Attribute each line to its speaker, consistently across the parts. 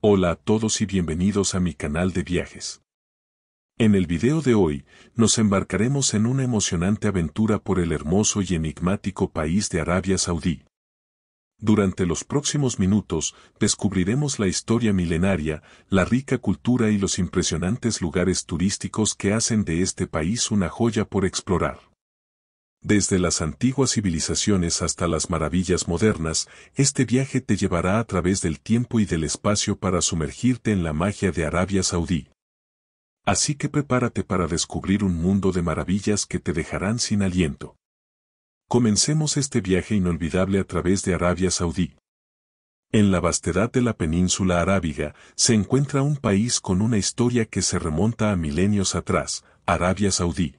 Speaker 1: Hola a todos y bienvenidos a mi canal de viajes. En el video de hoy, nos embarcaremos en una emocionante aventura por el hermoso y enigmático país de Arabia Saudí. Durante los próximos minutos, descubriremos la historia milenaria, la rica cultura y los impresionantes lugares turísticos que hacen de este país una joya por explorar. Desde las antiguas civilizaciones hasta las maravillas modernas, este viaje te llevará a través del tiempo y del espacio para sumergirte en la magia de Arabia Saudí. Así que prepárate para descubrir un mundo de maravillas que te dejarán sin aliento. Comencemos este viaje inolvidable a través de Arabia Saudí. En la vastedad de la península arábiga se encuentra un país con una historia que se remonta a milenios atrás, Arabia Saudí.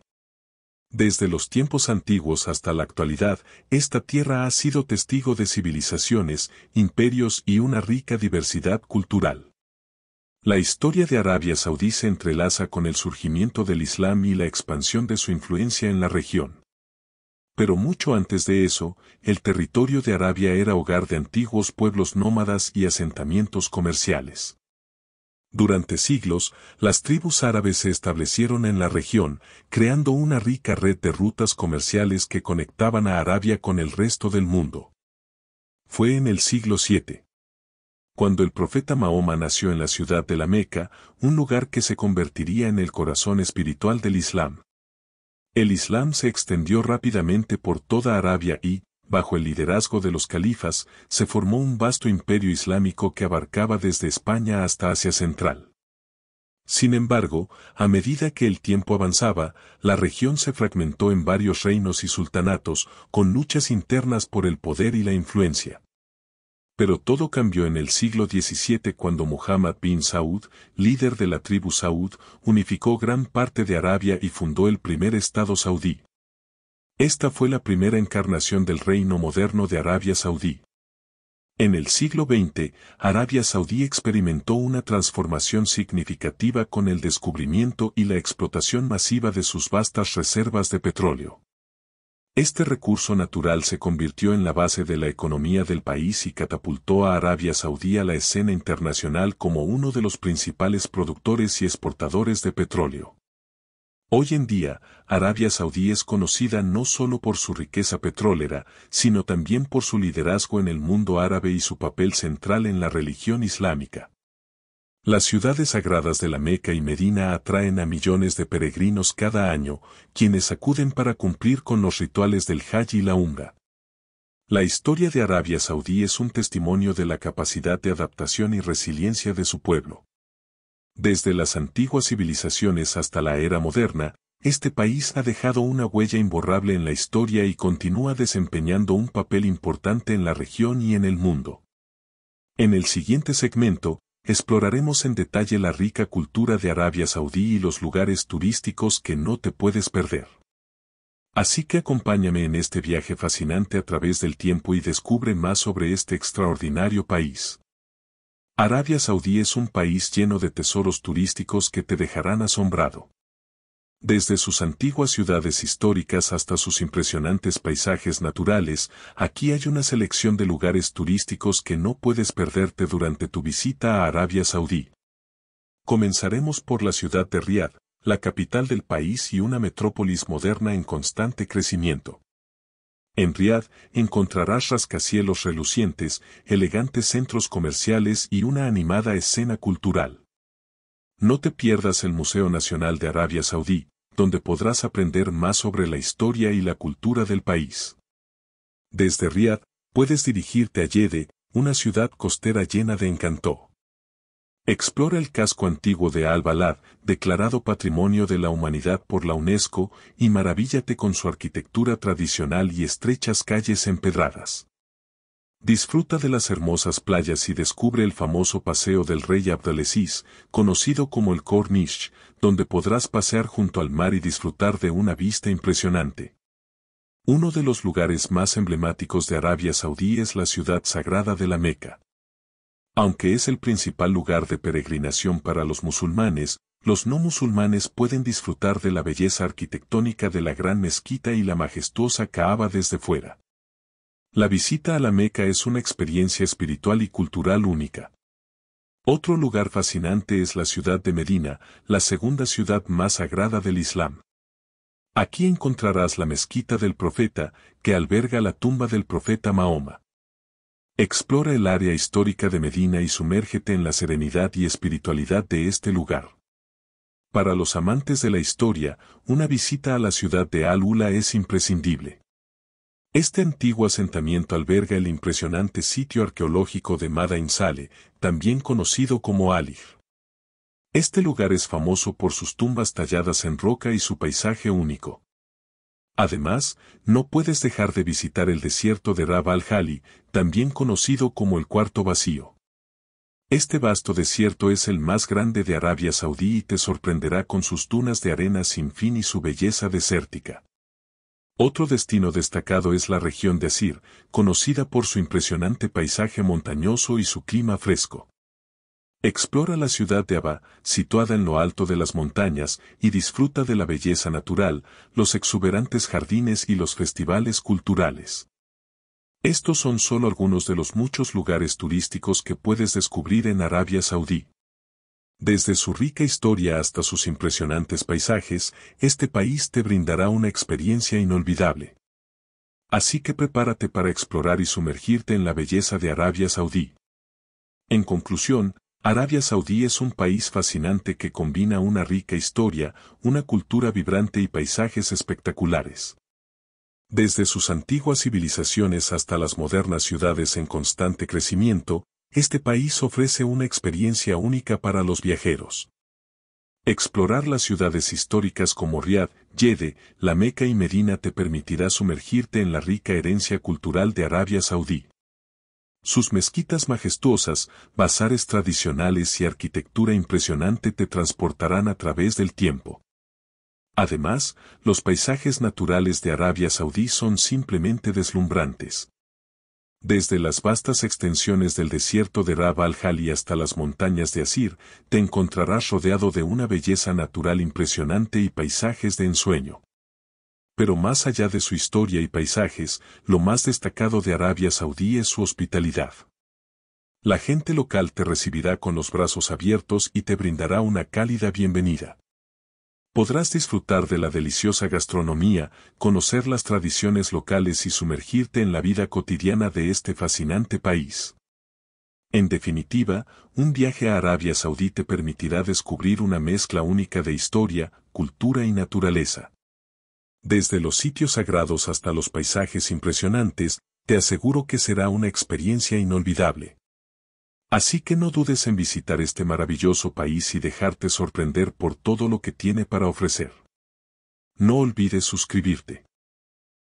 Speaker 1: Desde los tiempos antiguos hasta la actualidad, esta tierra ha sido testigo de civilizaciones, imperios y una rica diversidad cultural. La historia de Arabia Saudí se entrelaza con el surgimiento del Islam y la expansión de su influencia en la región. Pero mucho antes de eso, el territorio de Arabia era hogar de antiguos pueblos nómadas y asentamientos comerciales. Durante siglos, las tribus árabes se establecieron en la región, creando una rica red de rutas comerciales que conectaban a Arabia con el resto del mundo. Fue en el siglo VII. Cuando el profeta Mahoma nació en la ciudad de la Meca, un lugar que se convertiría en el corazón espiritual del Islam. El Islam se extendió rápidamente por toda Arabia y, bajo el liderazgo de los califas, se formó un vasto imperio islámico que abarcaba desde España hasta Asia Central. Sin embargo, a medida que el tiempo avanzaba, la región se fragmentó en varios reinos y sultanatos, con luchas internas por el poder y la influencia. Pero todo cambió en el siglo XVII cuando Muhammad bin Saud, líder de la tribu Saud, unificó gran parte de Arabia y fundó el primer estado saudí. Esta fue la primera encarnación del reino moderno de Arabia Saudí. En el siglo XX, Arabia Saudí experimentó una transformación significativa con el descubrimiento y la explotación masiva de sus vastas reservas de petróleo. Este recurso natural se convirtió en la base de la economía del país y catapultó a Arabia Saudí a la escena internacional como uno de los principales productores y exportadores de petróleo. Hoy en día, Arabia Saudí es conocida no solo por su riqueza petrolera, sino también por su liderazgo en el mundo árabe y su papel central en la religión islámica. Las ciudades sagradas de la Meca y Medina atraen a millones de peregrinos cada año, quienes acuden para cumplir con los rituales del Hajj y la Umra. La historia de Arabia Saudí es un testimonio de la capacidad de adaptación y resiliencia de su pueblo. Desde las antiguas civilizaciones hasta la era moderna, este país ha dejado una huella imborrable en la historia y continúa desempeñando un papel importante en la región y en el mundo. En el siguiente segmento, exploraremos en detalle la rica cultura de Arabia Saudí y los lugares turísticos que no te puedes perder. Así que acompáñame en este viaje fascinante a través del tiempo y descubre más sobre este extraordinario país. Arabia Saudí es un país lleno de tesoros turísticos que te dejarán asombrado. Desde sus antiguas ciudades históricas hasta sus impresionantes paisajes naturales, aquí hay una selección de lugares turísticos que no puedes perderte durante tu visita a Arabia Saudí. Comenzaremos por la ciudad de Riad, la capital del país y una metrópolis moderna en constante crecimiento. En Riad encontrarás rascacielos relucientes, elegantes centros comerciales y una animada escena cultural. No te pierdas el Museo Nacional de Arabia Saudí, donde podrás aprender más sobre la historia y la cultura del país. Desde Riad, puedes dirigirte a Yede, una ciudad costera llena de encanto. Explora el casco antiguo de Al-Balad, declarado Patrimonio de la Humanidad por la UNESCO, y maravíllate con su arquitectura tradicional y estrechas calles empedradas. Disfruta de las hermosas playas y descubre el famoso Paseo del Rey Abdulaziz, conocido como el Corniche, donde podrás pasear junto al mar y disfrutar de una vista impresionante. Uno de los lugares más emblemáticos de Arabia Saudí es la ciudad sagrada de la Meca. Aunque es el principal lugar de peregrinación para los musulmanes, los no musulmanes pueden disfrutar de la belleza arquitectónica de la gran mezquita y la majestuosa Kaaba desde fuera. La visita a la Meca es una experiencia espiritual y cultural única. Otro lugar fascinante es la ciudad de Medina, la segunda ciudad más sagrada del Islam. Aquí encontrarás la mezquita del profeta, que alberga la tumba del profeta Mahoma. Explora el área histórica de Medina y sumérgete en la serenidad y espiritualidad de este lugar. Para los amantes de la historia, una visita a la ciudad de Al-Ula es imprescindible. Este antiguo asentamiento alberga el impresionante sitio arqueológico de Mada Insale, también conocido como Alir. Este lugar es famoso por sus tumbas talladas en roca y su paisaje único. Además, no puedes dejar de visitar el desierto de Rab al-Hali, también conocido como el Cuarto Vacío. Este vasto desierto es el más grande de Arabia Saudí y te sorprenderá con sus dunas de arena sin fin y su belleza desértica. Otro destino destacado es la región de Asir, conocida por su impresionante paisaje montañoso y su clima fresco. Explora la ciudad de Aba, situada en lo alto de las montañas, y disfruta de la belleza natural, los exuberantes jardines y los festivales culturales. Estos son solo algunos de los muchos lugares turísticos que puedes descubrir en Arabia Saudí. Desde su rica historia hasta sus impresionantes paisajes, este país te brindará una experiencia inolvidable. Así que prepárate para explorar y sumergirte en la belleza de Arabia Saudí. En conclusión, Arabia Saudí es un país fascinante que combina una rica historia, una cultura vibrante y paisajes espectaculares. Desde sus antiguas civilizaciones hasta las modernas ciudades en constante crecimiento, este país ofrece una experiencia única para los viajeros. Explorar las ciudades históricas como Riad, Yede, La Meca y Medina te permitirá sumergirte en la rica herencia cultural de Arabia Saudí. Sus mezquitas majestuosas, bazares tradicionales y arquitectura impresionante te transportarán a través del tiempo. Además, los paisajes naturales de Arabia Saudí son simplemente deslumbrantes. Desde las vastas extensiones del desierto de Rab al-Jali hasta las montañas de Asir, te encontrarás rodeado de una belleza natural impresionante y paisajes de ensueño pero más allá de su historia y paisajes, lo más destacado de Arabia Saudí es su hospitalidad. La gente local te recibirá con los brazos abiertos y te brindará una cálida bienvenida. Podrás disfrutar de la deliciosa gastronomía, conocer las tradiciones locales y sumergirte en la vida cotidiana de este fascinante país. En definitiva, un viaje a Arabia Saudí te permitirá descubrir una mezcla única de historia, cultura y naturaleza. Desde los sitios sagrados hasta los paisajes impresionantes, te aseguro que será una experiencia inolvidable. Así que no dudes en visitar este maravilloso país y dejarte sorprender por todo lo que tiene para ofrecer. No olvides suscribirte.